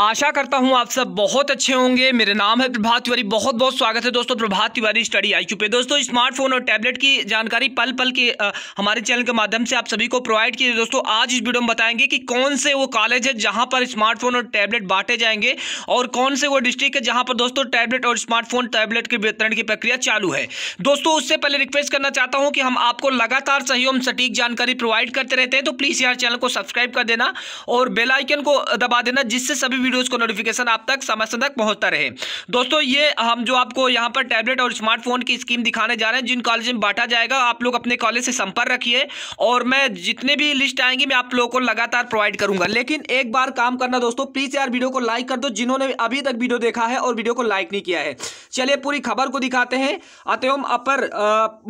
आशा करता हूं आप सब बहुत अच्छे होंगे मेरा नाम है प्रभात तिवारी बहुत बहुत स्वागत है दोस्तों प्रभात तिवारी स्टडी आई पे दोस्तों स्मार्टफोन और टैबलेट की जानकारी पल पल के आ, हमारे चैनल के माध्यम से आप सभी को प्रोवाइड की दोस्तों आज इस वीडियो में बताएंगे कि कौन से वो कॉलेज है जहां पर स्मार्टफोन और टैबलेट बांटे जाएंगे और कौन से वो डिस्ट्रिक्ट है जहाँ पर दोस्तों टैबलेट और स्मार्टफोन टैबलेट के वितरण की प्रक्रिया चालू है दोस्तों उससे पहले रिक्वेस्ट करना चाहता हूँ कि हम आपको लगातार सही एवं सटीक जानकारी प्रोवाइड करते रहते हैं तो प्लीज़ यार चैनल को सब्सक्राइब कर देना और बेलाइकन को दबा देना जिससे सभी वीडियोस को नोटिफिकेशन आप तक समय समय तक पहुंचता रहे दोस्तों ये हम जो आपको यहाँ पर टैबलेट और स्मार्टफोन की स्कीम दिखाने जा रहे हैं जिन कॉलेज में बांटा जाएगा आप लोग अपने कॉलेज से संपर्क रखिए और मैं जितने भी लिस्ट आएंगी मैं आप लोगों को लगातार प्रोवाइड करूंगा लेकिन एक बार काम करना दोस्तों प्लीज यार वीडियो को लाइक कर दो जिन्होंने अभी तक वीडियो देखा है और वीडियो को लाइक नहीं किया है चलिए पूरी खबर को दिखाते हैं अतम अपर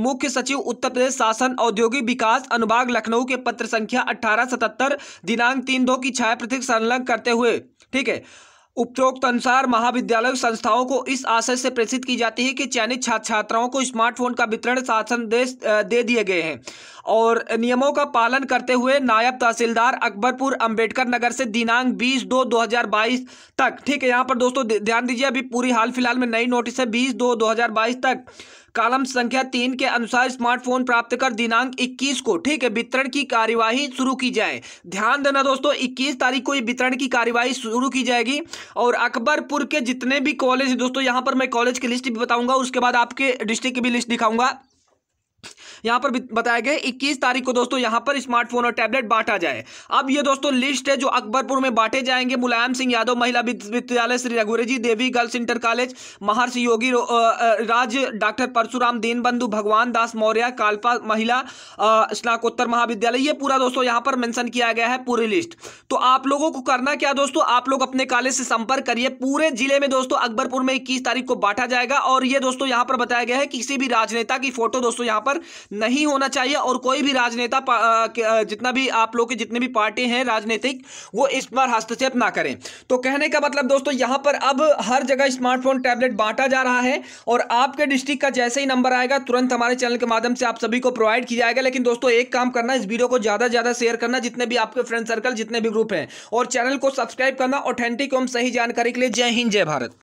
मुख्य सचिव उत्तर प्रदेश शासन औद्योगिक विकास अनुभाग लखनऊ के पत्र संख्या अठारह दिनांक तीन दो की छाया प्रतीक संलग्न करते हुए ठीक ठीक है उपरोक्त अनुसार महाविद्यालय संस्थाओं को इस आशय से प्रेषित की जाती है कि चयनित छात्र छात्राओं को स्मार्टफोन का वितरण शासन देश दे दिए गए हैं और नियमों का पालन करते हुए नायब तहसीलदार अकबरपुर अंबेडकर नगर से दिनांक 20 दो 2022 तक ठीक है यहां पर दोस्तों ध्यान दीजिए अभी पूरी हाल फिलहाल में नई नोटिस है बीस दो दो तक कालम संख्या तीन के अनुसार स्मार्टफोन प्राप्त कर दिनांक 21 को ठीक है वितरण की कार्यवाही शुरू की जाए ध्यान देना दोस्तों 21 तारीख को वितरण की कार्यवाही शुरू की जाएगी और अकबरपुर के जितने भी कॉलेज दोस्तों यहाँ पर मैं कॉलेज की लिस्ट भी बताऊंगा उसके बाद आपके डिस्ट्रिक्ट की भी लिस्ट दिखाऊंगा यहाँ पर बताया गया इक्कीस तारीख को दोस्तों यहाँ पर स्मार्टफोन और टैबलेट बांटा जाए अब ये दोस्तों लिस्ट है जो अकबरपुर में बांटे जाएंगे मुलायम सिंह यादव महिला विश्वविद्यालय श्री रघुरेजी Devi girls inter college Maharshi Yogi Raj doctor Parshuram Deenbandhu Bhagwan Das Maurya कालपा महिला स्नाकोत्तर महाविद्यालय ये पूरा दोस्तों यहाँ पर मैंशन किया गया है पूरी लिस्ट तो आप लोगों को करना क्या दोस्तों आप लोग अपने कॉलेज से संपर्क करिए पूरे जिले में दोस्तों अकबरपुर में इक्कीस तारीख को बांटा जाएगा और ये दोस्तों यहाँ पर बताया गया है किसी भी राजनेता की फोटो दोस्तों यहाँ पर पर नहीं होना चाहिए और कोई भी राजनेता जितना भी आप लोग के जितने भी पार्टी हैं राजनीतिक वो इस पर हस्तक्षेप ना करें तो कहने का मतलब दोस्तों यहां पर अब हर जगह स्मार्टफोन टैबलेट बांटा जा रहा है और आपके डिस्ट्रिक्ट का जैसे ही नंबर आएगा तुरंत हमारे चैनल के माध्यम से आप सभी को प्रोवाइड किया जाएगा लेकिन दोस्तों एक काम करना इस वीडियो को ज़्यादा ज़्यादा शेयर करना जितने भी आपके फ्रेंड सर्कल जितने भी ग्रुप हैं और चैनल को सब्सक्राइब करना ऑथेंटिक एवं सही जानकारी के लिए जय हिंद जय भारत